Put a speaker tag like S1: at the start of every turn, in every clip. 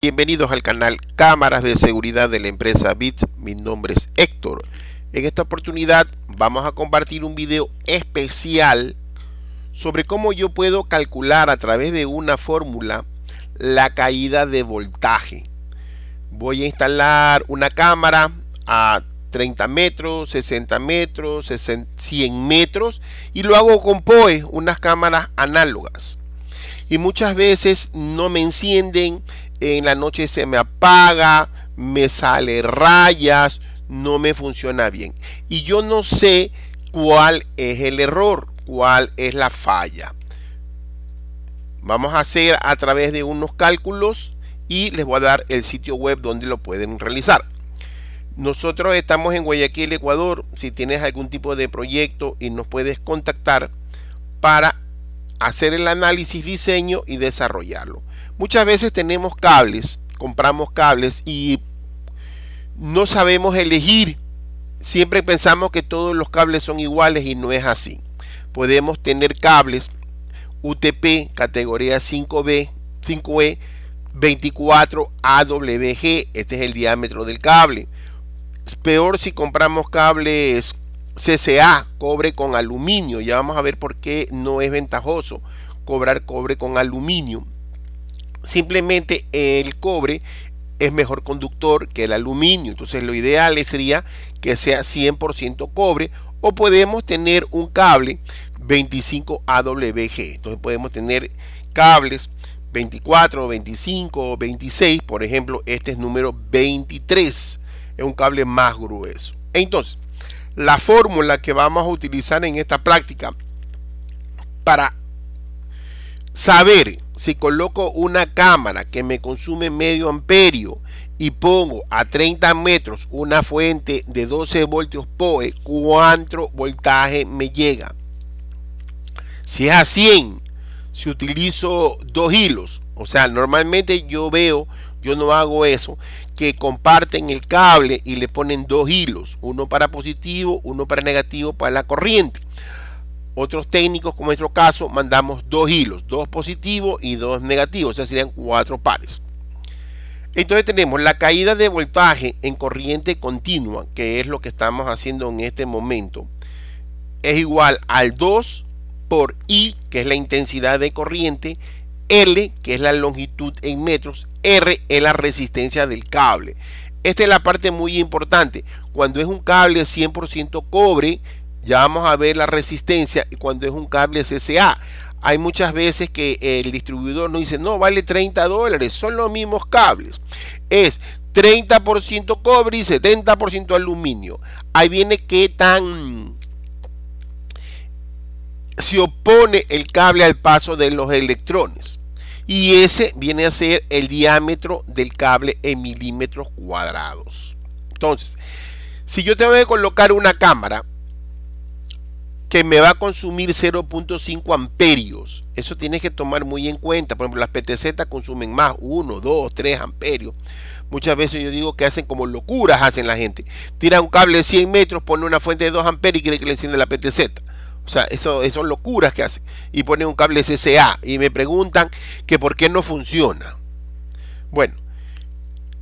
S1: Bienvenidos al canal Cámaras de Seguridad de la empresa BITS, mi nombre es Héctor. En esta oportunidad vamos a compartir un video especial sobre cómo yo puedo calcular a través de una fórmula la caída de voltaje. Voy a instalar una cámara a 30 metros, 60 metros, 100 metros y lo hago con POE, unas cámaras análogas. Y muchas veces no me encienden en la noche se me apaga, me sale rayas, no me funciona bien. Y yo no sé cuál es el error, cuál es la falla. Vamos a hacer a través de unos cálculos y les voy a dar el sitio web donde lo pueden realizar. Nosotros estamos en Guayaquil, Ecuador. Si tienes algún tipo de proyecto y nos puedes contactar para hacer el análisis, diseño y desarrollarlo. Muchas veces tenemos cables, compramos cables y no sabemos elegir. Siempre pensamos que todos los cables son iguales y no es así. Podemos tener cables UTP categoría 5B, 5E, 24 AWG, este es el diámetro del cable. Peor si compramos cables CCA, cobre con aluminio. Ya vamos a ver por qué no es ventajoso cobrar cobre con aluminio. Simplemente el cobre es mejor conductor que el aluminio. Entonces lo ideal sería que sea 100% cobre o podemos tener un cable 25 AWG. Entonces podemos tener cables 24, 25, 26. Por ejemplo, este es número 23. Es un cable más grueso. Entonces, la fórmula que vamos a utilizar en esta práctica para saber si coloco una cámara que me consume medio amperio y pongo a 30 metros una fuente de 12 voltios POE, ¿cuánto voltaje me llega? Si es a 100, si utilizo dos hilos, o sea, normalmente yo veo yo no hago eso, que comparten el cable y le ponen dos hilos, uno para positivo, uno para negativo, para la corriente. Otros técnicos, como en nuestro caso, mandamos dos hilos, dos positivos y dos negativos, o sea, serían cuatro pares. Entonces tenemos la caída de voltaje en corriente continua, que es lo que estamos haciendo en este momento, es igual al 2 por I, que es la intensidad de corriente, L, que es la longitud en metros, R es la resistencia del cable. Esta es la parte muy importante. Cuando es un cable 100% cobre, ya vamos a ver la resistencia. Y cuando es un cable CCA, hay muchas veces que el distribuidor nos dice, no, vale 30 dólares, son los mismos cables. Es 30% cobre y 70% aluminio. Ahí viene qué tan se opone el cable al paso de los electrones y ese viene a ser el diámetro del cable en milímetros cuadrados. Entonces, si yo tengo que colocar una cámara que me va a consumir 0.5 amperios, eso tienes que tomar muy en cuenta. Por ejemplo, las PTZ consumen más, 1, 2, 3 amperios. Muchas veces yo digo que hacen como locuras, hacen la gente. Tira un cable de 100 metros, pone una fuente de 2 amperios y quiere que le enciende la PTZ. O sea, eso, locuras que hace Y ponen un cable CCA y me preguntan que por qué no funciona. Bueno,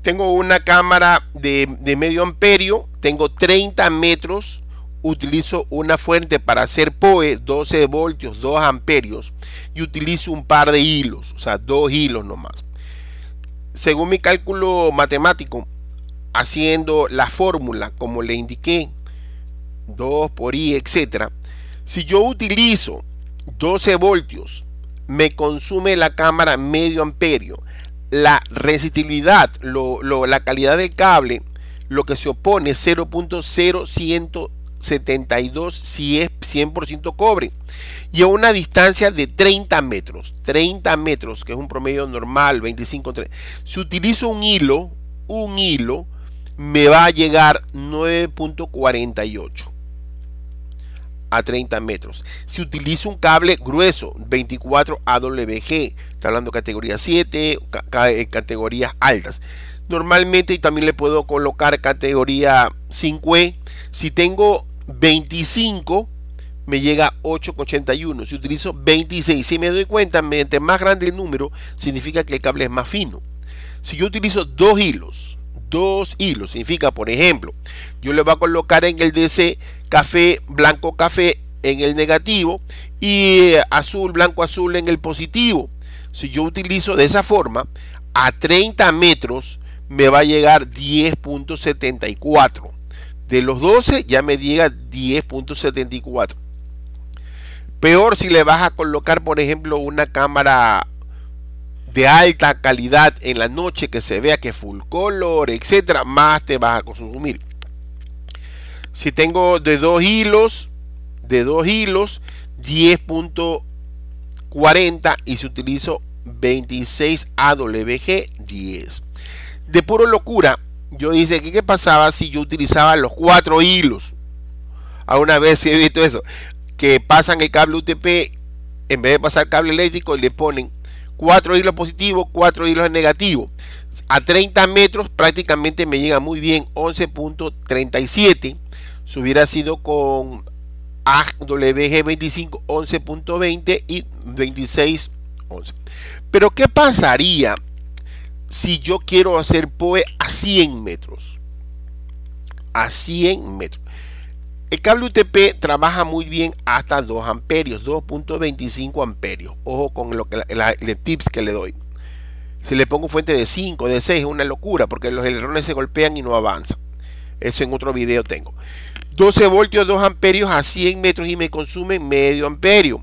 S1: tengo una cámara de, de medio amperio, tengo 30 metros, utilizo una fuente para hacer POE, 12 voltios, 2 amperios, y utilizo un par de hilos, o sea, dos hilos nomás. Según mi cálculo matemático, haciendo la fórmula como le indiqué, 2 por i, etcétera, si yo utilizo 12 voltios, me consume la cámara medio amperio. La resistibilidad, la calidad del cable, lo que se opone es 0.0172 si es 100% cobre. Y a una distancia de 30 metros, 30 metros, que es un promedio normal, 25, Si utilizo un hilo, un hilo, me va a llegar 9.48 30 metros. Si utilizo un cable grueso, 24 AWG, está hablando categoría 7, eh, categorías altas. Normalmente también le puedo colocar categoría 5E. Si tengo 25, me llega 8,81. Si utilizo 26, si me doy cuenta, mediante más grande el número, significa que el cable es más fino. Si yo utilizo dos hilos, dos hilos, significa, por ejemplo, yo le voy a colocar en el DC café, blanco café en el negativo y eh, azul, blanco azul en el positivo. Si yo utilizo de esa forma, a 30 metros me va a llegar 10.74. De los 12 ya me llega 10.74. Peor si le vas a colocar, por ejemplo, una cámara de alta calidad en la noche que se vea que full color, etcétera, más te vas a consumir. Si tengo de dos hilos, de dos hilos, 10.40 y si utilizo 26 AWG 10. De puro locura, yo dice que qué pasaba si yo utilizaba los cuatro hilos. A una vez he visto eso, que pasan el cable UTP, en vez de pasar cable eléctrico, le ponen cuatro hilos positivos, cuatro hilos negativos. A 30 metros prácticamente me llega muy bien, 11.37 si hubiera sido con AWG 25 11.20 y 26 11. Pero ¿qué pasaría si yo quiero hacer POE a 100 metros? A 100 metros. El cable UTP trabaja muy bien hasta 2 amperios, 2.25 amperios. Ojo con lo que la, tips que le doy. Si le pongo fuente de 5, de 6, es una locura porque los errores se golpean y no avanzan. Eso en otro video tengo. 12 voltios 2 amperios a 100 metros y me consume medio amperio.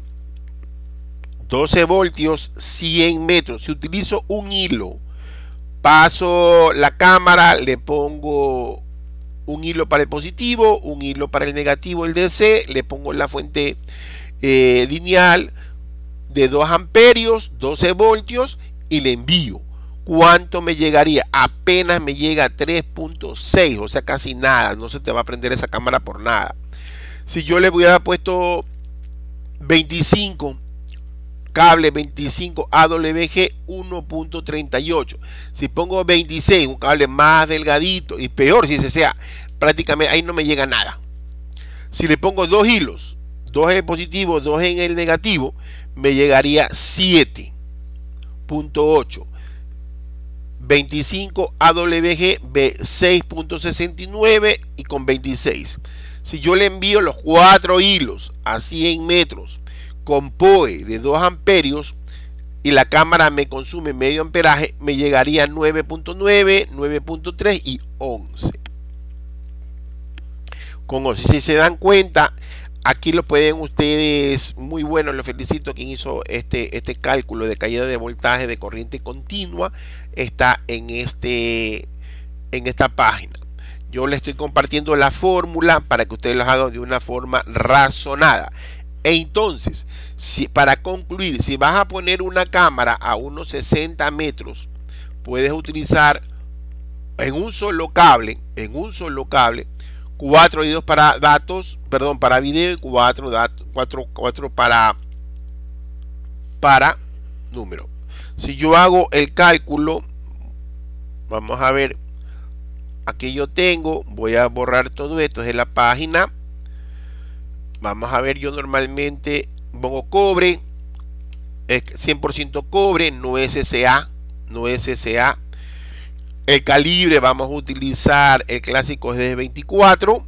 S1: 12 voltios 100 metros. Si utilizo un hilo, paso la cámara, le pongo un hilo para el positivo, un hilo para el negativo, el DC, le pongo la fuente eh, lineal de 2 amperios, 12 voltios y le envío. ¿Cuánto me llegaría? Apenas me llega 3.6, o sea, casi nada. No se te va a prender esa cámara por nada. Si yo le hubiera puesto 25 cable 25 AWG 1.38. Si pongo 26, un cable más delgadito y peor si se sea, prácticamente ahí no me llega nada. Si le pongo dos hilos, dos en el positivo, dos en el negativo, me llegaría 7.8. 25 AWG B6.69 y con 26. Si yo le envío los cuatro hilos a 100 metros con POE de 2 amperios y la cámara me consume medio amperaje, me llegaría 9.9, 9.3 y 11. como Si se dan cuenta, aquí lo pueden ustedes, muy bueno, lo felicito quien hizo este, este cálculo de caída de voltaje de corriente continua, está en, este, en esta página. Yo le estoy compartiendo la fórmula para que ustedes lo hagan de una forma razonada. E entonces, si, para concluir, si vas a poner una cámara a unos 60 metros, puedes utilizar en un solo cable, en un solo cable, 4 2 para datos, perdón, para video y 4 4, para, para número. Si yo hago el cálculo, vamos a ver, aquí yo tengo, voy a borrar todo esto, es de la página. Vamos a ver, yo normalmente pongo cobre, es 100% cobre, no es no es el calibre vamos a utilizar el clásico de 24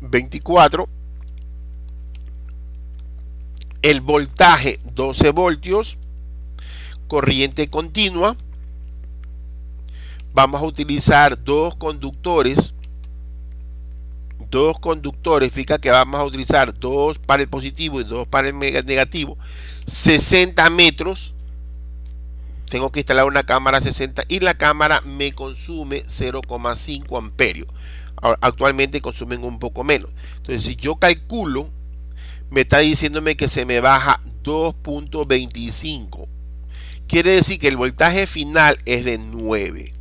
S1: 24 el voltaje 12 voltios corriente continua vamos a utilizar dos conductores dos conductores, fíjate que vamos a utilizar dos para el positivo y dos para el negativo, 60 metros, tengo que instalar una cámara 60 y la cámara me consume 0,5 amperios. actualmente consumen un poco menos. Entonces, si yo calculo, me está diciéndome que se me baja 2.25. Quiere decir que el voltaje final es de 9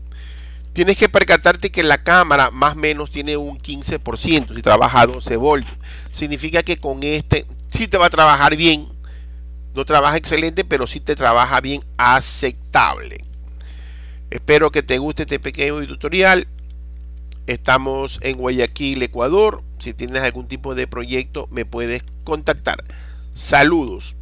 S1: tienes que percatarte que la cámara más o menos tiene un 15% si trabaja a 12 voltios. Significa que con este sí te va a trabajar bien. No trabaja excelente, pero sí te trabaja bien aceptable. Espero que te guste este pequeño tutorial. Estamos en Guayaquil, Ecuador. Si tienes algún tipo de proyecto, me puedes contactar. Saludos.